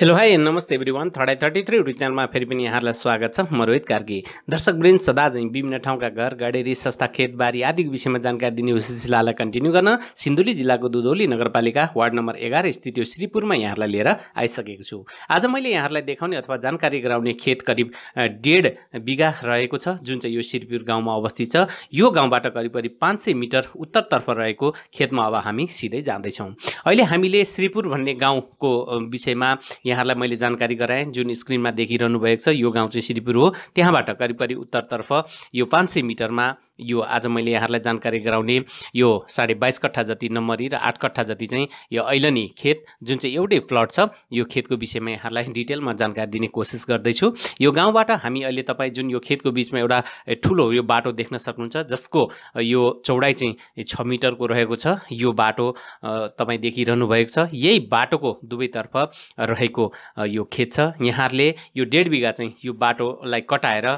hello hi नमस्ते everyone थर्डाइ thirty three YouTube च्यानलमा फेरि पनि यहाँहरूलाई स्वागत छ म रोहित कार्की दर्शक वृन्द सदा चाहिँ विभिन्न ठाउँका घर गाडेरी संस्था खेतबारी आदिको विषयमा जानकारी दिने यो सिलसिलालाई कन्टिन्यू गर्न सिन्धुली जिल्लाको दुधौली नगरपालिका वार्ड नम्बर एघार स्थित यो श्रीपुरमा यहाँहरूलाई लिएर आइसकेको छु आज मैले यहाँहरूलाई देखाउने अथवा जानकारी गराउने खेत करिब डेढ बिघा रहेको छ जुन चाहिँ यो श्रीपुर गाउँमा अवस्थित छ यो गाउँबाट करिब करिब पाँच सय मिटर उत्तरतर्फ रहेको खेतमा अब हामी सिधै जाँदैछौँ अहिले हामीले श्रीपुर भन्ने गाउँको विषयमा यहाँहरूलाई मैले जानकारी गराएँ जुन स्क्रिनमा देखिरहनु भएको छ यो गाउँ चाहिँ श्रीपुर हो त्यहाँबाट करिब करिब उत्तरतर्फ यो पाँच सय मिटरमा यो आज मैले यहाँहरूलाई जानकारी गराउने यो साढे बाइस कट्ठा जति नम्बरी र आठ कट्ठा जति चाहिँ यो ऐलनी खेत जुन चाहिँ एउटै प्लट छ यो खेतको विषयमा यहाँहरूलाई डिटेलमा जानकारी दिने कोसिस गर्दैछु यो गाउँबाट हामी अहिले तपाईँ जुन यो खेतको बिचमा एउटा ठुलो यो बाटो देख्न सक्नुहुन्छ जसको यो चौडाइ चाहिँ छ मिटरको रहेको छ यो बाटो तपाईँ देखिरहनु भएको छ यही बाटोको दुवैतर्फ रहेको यो खेत छ यहाँहरूले यो डेढ बिघा चाहिँ यो बाटोलाई कटाएर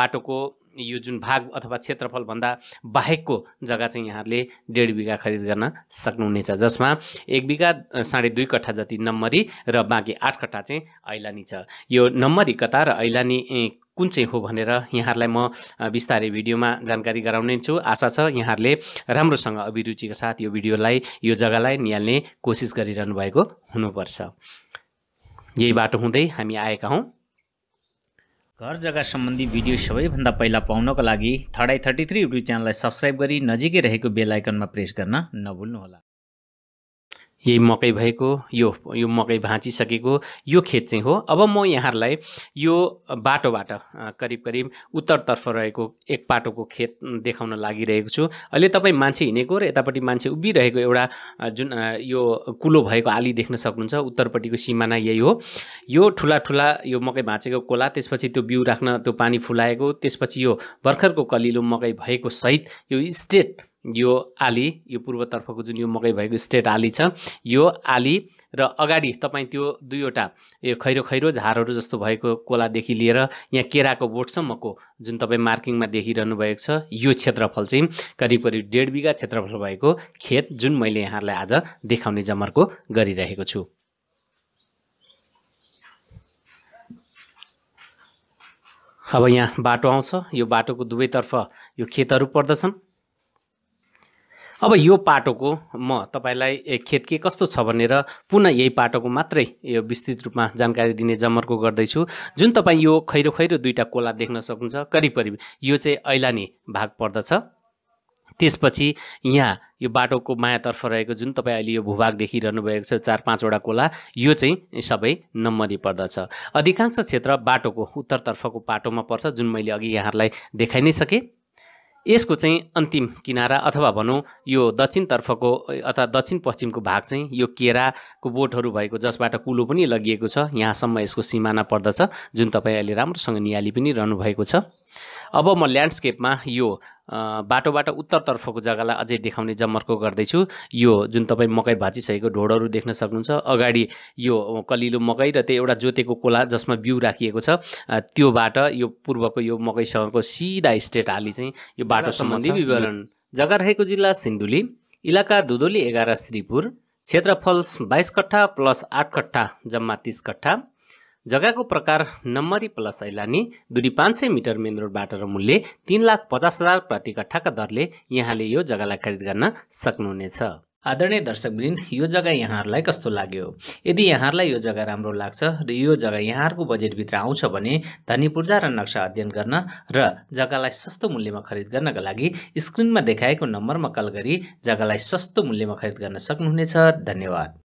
बाटोको यो जुन भाग अथवा क्षेत्रफलभन्दा बाहेकको जग्गा चाहिँ यहाँहरूले डेढ बिघा खरिद गर्न सक्नुहुनेछ जसमा एक बिघा साढे दुई कट्ठा जति नम्बरी र बाँकी आठ कट्ठा चाहिँ ऐलानी छ यो नम्बरी कता र ऐलानी कुन चाहिँ हो भनेर यहाँहरूलाई म बिस्तारै भिडियोमा जानकारी गराउने छु आशा छ यहाँहरूले राम्रोसँग अभिरुचिका साथ यो भिडियोलाई यो जग्गालाई निहाल्ने कोसिस गरिरहनु भएको हुनुपर्छ यही बाटो हुँदै हामी आएका हौँ घर जग्गा सम्बन्धी भिडियो सबैभन्दा पहिला पाउनको लागि थर्डाई थर्टी थ्री युट्युब च्यानललाई सब्सक्राइब गरी नजिकै रहेको बेल आइकनमा प्रेस गर्न नभुल्नुहोला यही मकै भएको यो यो मकै भाँचिसकेको यो खेत चाहिँ हो अब म यहाँहरूलाई यो बाटोबाट करिब करिब उत्तरतर्फ रहेको एक पाटोको खेत देखाउन लागिरहेको छु अहिले तपाईँ मान्छे हिँडेको र यतापट्टि मान्छे उभिरहेको एउटा जुन यो कुलो भएको आली देख्न सक्नुहुन्छ उत्तरपट्टिको सिमाना यही हो यो ठुला ठुला यो मकै भाँचेको कोला त्यसपछि त्यो बिउ राख्न त्यो पानी फुलाएको त्यसपछि यो भर्खरको कलिलो मकै भएको सहित यो स्टेट यो आली यो पूर्वतर्फको जुन यो मकै भएको स्टेट आली छ यो आली र अगाडि तपाईँ त्यो दुईवटा यो खैरो खैरो झारहरू जस्तो भएको कोलादेखि लिएर यहाँ केराको बोटसम्मको जुन तपाईँ मार्किङमा देखिरहनु भएको छ यो क्षेत्रफल चाहिँ करिब करिब डेढ बिघा क्षेत्रफल भएको खेत जुन मैले यहाँलाई आज देखाउने जमर्को गरिरहेको छु अब यहाँ बाटो आउँछ यो बाटोको दुवैतर्फ यो खेतहरू पर्दछन् अब यो पाटोको म तपाईँलाई खेत के कस्तो छ भनेर पुनः यही पाटोको मात्रै यो विस्तृत रूपमा जानकारी दिने जमर्को गर्दैछु जुन तपाईँ यो खैरो खैरो दुईवटा कोला देख्न सक्नुहुन्छ करिब करिब यो चाहिँ ऐलानी भाग पर्दछ त्यसपछि यहाँ यो बाटोको मायातर्फ रहेको जुन तपाईँ अहिले यो भूभाग देखिरहनु भएको छ चार पाँचवटा कोला यो चाहिँ सबै नम्बरी पर्दछ अधिकांश क्षेत्र बाटोको उत्तरतर्फको पाटोमा पर्छ जुन मैले अघि यहाँहरूलाई देखाइ नै सकेँ यसको चाहिँ अन्तिम किनारा अथवा भनौँ यो दक्षिणतर्फको अथवा दक्षिण पश्चिमको भाग चाहिँ यो केराको बोटहरू भएको जसबाट कुलो पनि लगिएको छ यहाँसम्म यसको सिमाना पर्दछ जुन तपाईँ अहिले राम्रोसँग नियाली पनि रहनु भएको छ अब म ल्यान्डस्केपमा यो बाटोबाट उत्तरतर्फको जग्गालाई अझै देखाउने जमर्को गर्दैछु यो जुन तपाईँ मकै भाँचिसकेको ढोडहरू देख्न सक्नुहुन्छ अगाडि यो कलिलो मकै र त्यो एउटा जोतेको कोला जसमा बिउ राखिएको छ त्योबाट यो पूर्वको यो मकैसँगको सिधा स्टेट हाली चाहिँ यो बाटो सम्बन्धी विवरण जग्गा रहेको जिल्ला सिन्धुली इलाका दुदोली एघार श्रीपुर क्षेत्रफल बाइस कट्ठा प्लस आठ कट्ठा जम्मा तिस कट्ठा जग्गाको प्रकार नम्बरी प्लस ऐलानी दुरी पाँच सय मिटर मेन रोडबाट र मूल्य तिन लाख पचास हजार प्रति कट्ठाका दरले यहाँले यो जग्गालाई खरिद गर्न सक्नुहुनेछ आदरणीय दर्शकवृन्द यो जग्गा यहाँहरूलाई कस्तो लाग्यो यदि यहाँहरूलाई यो जग्गा राम्रो लाग्छ र यो जग्गा यहाँहरूको बजेटभित्र आउँछ भने धनी पूर्जा र नक्सा अध्ययन गर्न र जग्गालाई सस्तो मूल्यमा खरिद गर्नका लागि स्क्रिनमा देखाएको नम्बरमा कल गरी जग्गालाई सस्तो मूल्यमा खरिद गर्न सक्नुहुनेछ धन्यवाद